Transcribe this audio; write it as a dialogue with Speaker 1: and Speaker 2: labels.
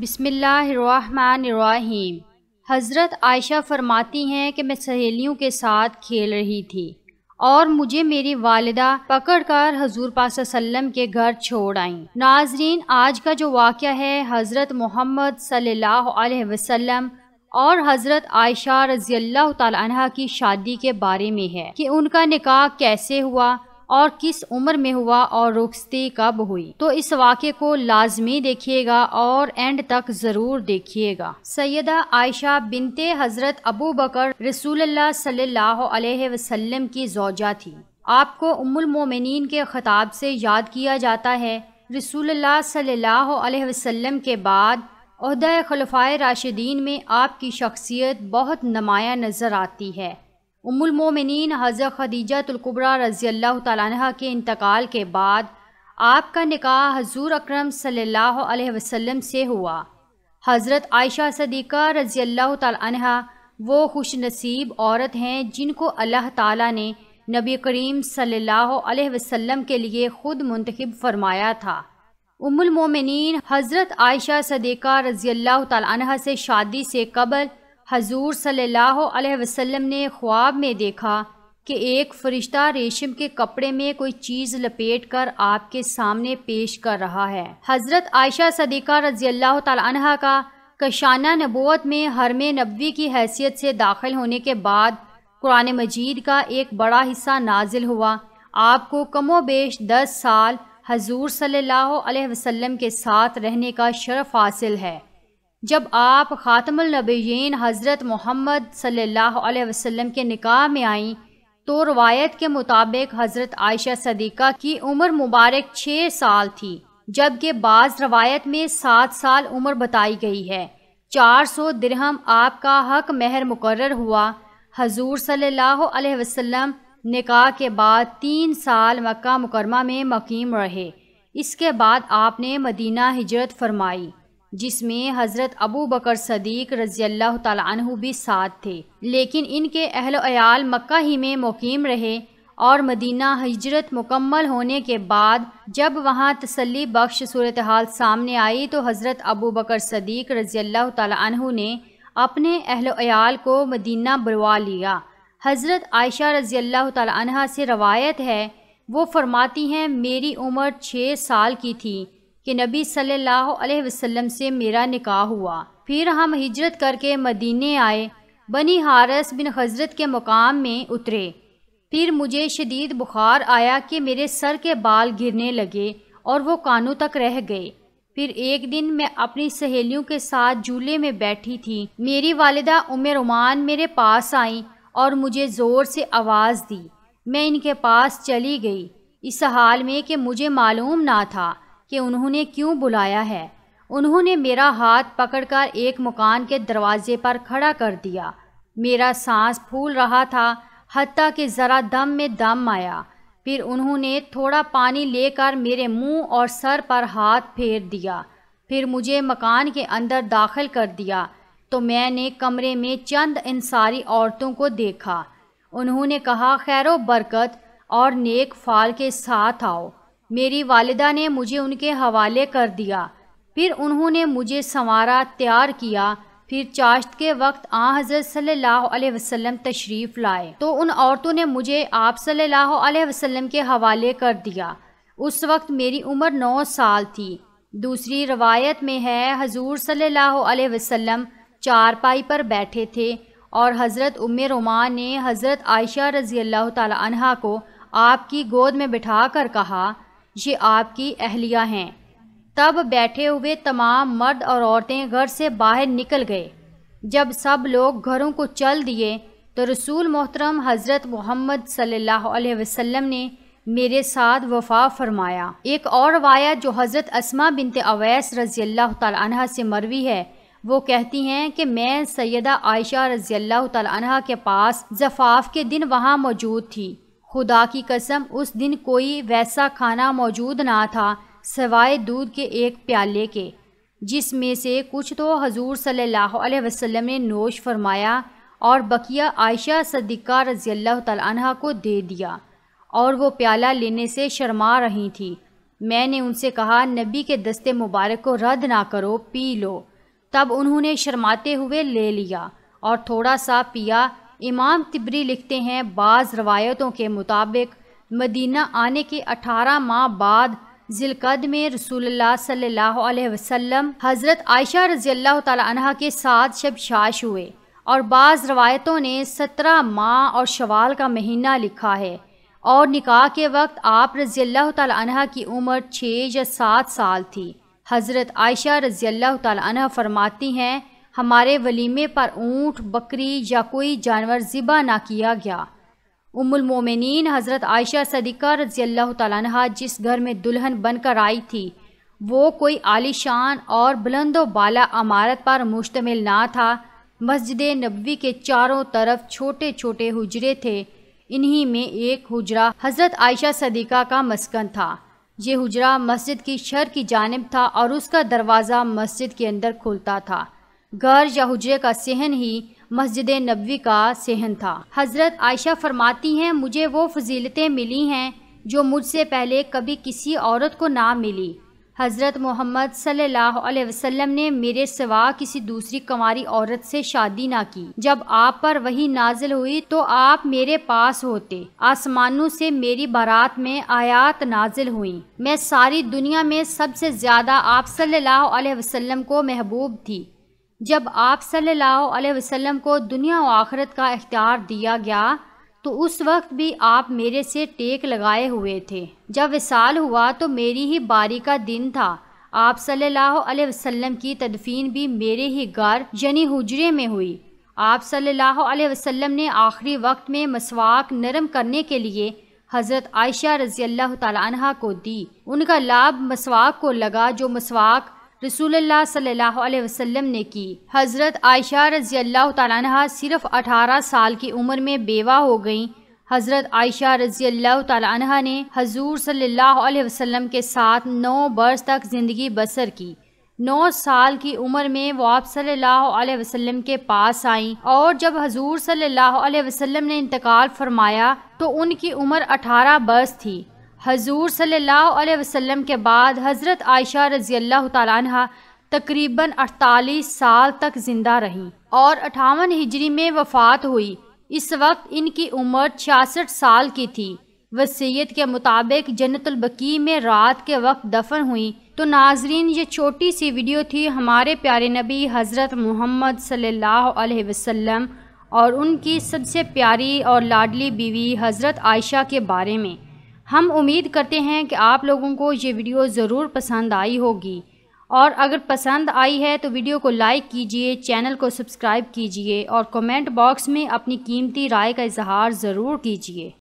Speaker 1: बिसमीम हज़रत आयशा फरमाती हैं कि मैं सहेलियों के साथ खेल रही थी और मुझे मेरी वालदा पकड़ कर हजूर पासम के घर छोड़ आईं नाजरीन आज का जो वाक़ है हज़रत मोहम्मद सल्लल्लाहु अलैहि वसल्लम और हज़रत आयशा रज़ी अल्लाह तह की शादी के बारे में है कि उनका निकाह कैसे हुआ और किस उम्र में हुआ और रुखते कब हुई तो इस वाक़े को लाजमी देखिएगा और एंड तक ज़रूर देखिएगा सैदा आयशा बिनते हज़रत अबू बकर रसूल सल्लाम की जोजा थी आपको उमुल मोमिन के ख़ताब से याद किया जाता है रसूल सल्लाम के बाद अहद खलफा राशिदीन में आपकी शख्सियत बहुत नमाया नज़र आती है उमुलमोमिन हज़र ख़दीजतुल्कुबरा रज़ी अल्लाह तह के इंतकाल के बाद आपका निकाह हजूर अक्रम सल्लल्लाहु अलैहि वसल्लम से हुआ हज़रत आयशा सदीक़ा रज़ी अल्लाह तह वो खुश नसीब औरत हैं जिनको अल्लाह ताला ने नबी करीम सल्लल्लाहु अलैहि वसल्लम के लिए ख़ुद मंतखब फरमाया था मोमिनीन हज़रत आयशा सदीक़ा रज़ी अल्लाह तह से शादी से कबल हजूर सल्लल्लाहु वसम ने ख्वाब में देखा कि एक फ़रिश्ता रेशम के कपड़े में कोई चीज़ लपेट कर आपके सामने पेश कर रहा है हज़रत आयशा सदीक़ा रजी अल्लाह तह का कशाना नबोत में हरम नबी की हैसियत से दाखिल होने के बाद कुरान मजीद का एक बड़ा हिस्सा नाजिल हुआ आपको कमो बेश दस साल हजूर सल्ला अलैहि के साथ रहने का शरफ हासिल है जब आप नबीन हज़रत मोहम्मद सल्लल्लाहु अलैहि वसल्लम के निकाह में आईं तो रवायत के मुताबिक हज़रत आयशा सदीक़ा की उम्र मुबारक छः साल थी जबकि बाज़ रवायत में सात साल उम्र बताई गई है चार सौ दिरहम आपका हक महर मुकर हुआ हजूर सल्लल्लाहु अलैहि वसल्लम निकाह के बाद तीन साल मक्का मुकरमा में मकीम रहे इसके बाद आपने मदीना हिजरत फरमाई जिसमें हज़रत अबू बकर सदीक रज़ी तु भी साथ थे लेकिन इनके अहल अयाल मक्का ही में मुकीम रहे और मदीना हजरत मुकम्मल होने के बाद जब वहाँ तसली बख्श सूरत हाल सामने आई तो हज़रत अबू बकर सदीक रज़ी अल्लाह तु ने अपने अहल अयाल को मदीना बुलवा लिया हज़रत आयशा रज़ी अल्लाह तह से रवायत है वो फरमाती हैं मेरी उम्र छः साल की थी कि नबी सल्लल्लाहु अलैहि वसल्लम से मेरा निकाह हुआ फिर हम हिजरत करके मदीने आए बनी हारस बिन हजरत के मुकाम में उतरे फिर मुझे शदीद बुखार आया कि मेरे सर के बाल गिरने लगे और वो कानों तक रह गए फिर एक दिन मैं अपनी सहेलियों के साथ झूले में बैठी थी मेरी वालिदा उमर उमान मेरे पास आई और मुझे ज़ोर से आवाज़ दी मैं इनके पास चली गई इस हाल में कि मुझे मालूम ना था कि उन्होंने क्यों बुलाया है उन्होंने मेरा हाथ पकड़कर एक मकान के दरवाजे पर खड़ा कर दिया मेरा सांस फूल रहा था हती कि ज़रा दम में दम आया फिर उन्होंने थोड़ा पानी लेकर मेरे मुंह और सर पर हाथ फेर दिया फिर मुझे मकान के अंदर दाखिल कर दिया तो मैंने कमरे में चंद इंसारी औरतों को देखा उन्होंने कहा खैर बरकत और नेक फाल के साथ आओ मेरी वालिदा ने मुझे उनके हवाले कर दिया फिर उन्होंने मुझे संवारा तैयार किया फिर चाश्त के वक्त आ हज़रत सल्लल्लाहु अलैहि वसल्लम तशरीफ़ लाए तो उन औरतों ने मुझे आप सल्लल्लाहु अलैहि वसल्लम के हवाले कर दिया उस वक्त मेरी उम्र नौ साल थी दूसरी रवायत में है हजूर सल्लल्लाहु अलैहि वसल्लम चारपाई पर बैठे थे और हज़रत उम रुमान ने हज़रत आयशा रज़ी अल्लाह तला को आपकी गोद में बिठा कर कहा ये आपकी अहलिया हैं तब बैठे हुए तमाम मर्द और औरतें घर से बाहर निकल गए जब सब लोग घरों को चल दिए तो रसूल मोहतरम हज़रत मोहम्मद सल्ला वसम ने मेरे साथ वफा फरमाया एक और रवायत जो हज़रत असमा बिनते अवैस रज़ी अल्लाह तह से मरवी है वो कहती हैं कि मैं सैदा आयशा रज़ी अल्लाह तह के पास जफाफ के दिन वहाँ मौजूद थी खुदा की कसम उस दिन कोई वैसा खाना मौजूद ना था सवाए दूध के एक प्याले के जिसमें से कुछ तो हजूर सल्लल्लाहु अलैहि वसल्लम ने नोश फरमाया और बकिया आयशा सद्दीक़ा रज़ी अल्लाह को दे दिया और वो प्याला लेने से शर्मा रही थी मैंने उनसे कहा नबी के दस्ते मुबारक को रद्द ना करो पी लो तब उन्होंने शर्माते हुए ले लिया और थोड़ा सा पिया इमाम तिबरी लिखते हैं बाज़ रवायतों के मुताबिक मदीना आने के 18 माह बाद जिलकद में रसूलुल्लाह सल्लल्लाहु अलैहि वसल्लम हज़रत आयशा रज़ी अल्लाह के साथ शब शाश हुए और बाज़ रवायतों ने सत्रह माह और शवाल का महीना लिखा है और निकाह के वक्त आप रज़ी अल्लाह तह की उम्र छः या सात साल थी हज़रत आयशा रज़ी अल्लाह फरमाती हैं हमारे वलीमे पर ऊँट बकरी या कोई जानवर ज़िबा ना किया गया उमुलमोमिन हज़रत आयशा सदीक़ा रजी अल्लाह तह जिस घर में दुल्हन बनकर आई थी वो कोई आलीशान और बुलंदो बाला अमारत पर मुश्तमिल ना था मस्जिद नबी के चारों तरफ छोटे छोटे हुजरे थे इन्हीं में एक हुजरा हज़रत आयशा सदीक़ा का मस्कन था ये हुजरा मस्जिद की शर की जानब था और उसका दरवाज़ा मस्जिद के अंदर खुलता था घर या हजरे का सहन ही मस्जिद नबी का सहन था हज़रत आयशा फरमाती हैं मुझे वो फजीलतें मिली हैं जो मुझसे पहले कभी किसी औरत को ना मिली हज़रत मोहम्मद सल्लल्लाहु अलैहि वसल्लम ने मेरे सिवा किसी दूसरी कंवारी औरत से शादी ना की जब आप पर वही नाजिल हुई तो आप मेरे पास होते आसमानों से मेरी बारात में आयात नाजिल हुई मैं सारी दुनिया में सबसे ज़्यादा आप सल्लल्लाहु अलैहि वसल्लम को महबूब थी जब आप सल्लल्लाहु अलैहि वसल्लम को दुनिया व आखरत का इख्तियार दिया गया तो उस वक्त भी आप मेरे से टेक लगाए हुए थे जब विसाल हुआ तो मेरी ही बारी का दिन था आप सल्लल्लाहु अलैहि वसल्लम की तदफीन भी मेरे ही घर यानी हुजरे में हुई आप सल्लल्लाहु अलैहि वसल्लम ने आखिरी वक्त में मसवाक नरम करने के लिए हज़रत आयशा रज़ी अल्लाह तला को दी उनका लाभ मसवाक को लगा जो मसवाक रसूलुल्लाह सल्लल्लाहु अलैहि वसल्लम ने की हज़रत आयशा रज़ी अल्लाह तह सिर्फ़ अठारह साल की उम्र में बेवा हो गईं हज़रत आयशा रज़ी अल्लाह तह ने हजूर सल्लल्लाहु अलैहि वसल्लम के साथ नौ बरस तक ज़िंदगी बसर की नौ साल की उम्र में वो आप सल्लल्लाहु अलैहि वसल्लम के पास आईं और जब हजूर सल्लल्लाहु अलैहि वसल्लम ने इंतकाल फरमाया तो उनकी उम्र अठारह बरस थी हजूर सल्ला वसम के बाद हज़रत आयशा रज़ी अल्लाह तह तकरीबन 48 साल तक ज़िंदा रहीं और अठावन हिजरी में वफ़ात हुई इस वक्त इनकी उम्र छियासठ साल की थी वसीयत के मुताबिक जन्नतलबकी में रात के वक्त दफन हुई तो नाजरीन ये छोटी सी वीडियो थी हमारे प्यारे नबी हज़रत मोहम्मद सल्लल्लाहु अलैहि वसल्लम और उनकी सबसे प्यारी और लाडली बीवी हज़रत आयशा के बारे में हम उम्मीद करते हैं कि आप लोगों को ये वीडियो ज़रूर पसंद आई होगी और अगर पसंद आई है तो वीडियो को लाइक कीजिए चैनल को सब्सक्राइब कीजिए और कमेंट बॉक्स में अपनी कीमती राय का इजहार ज़रूर कीजिए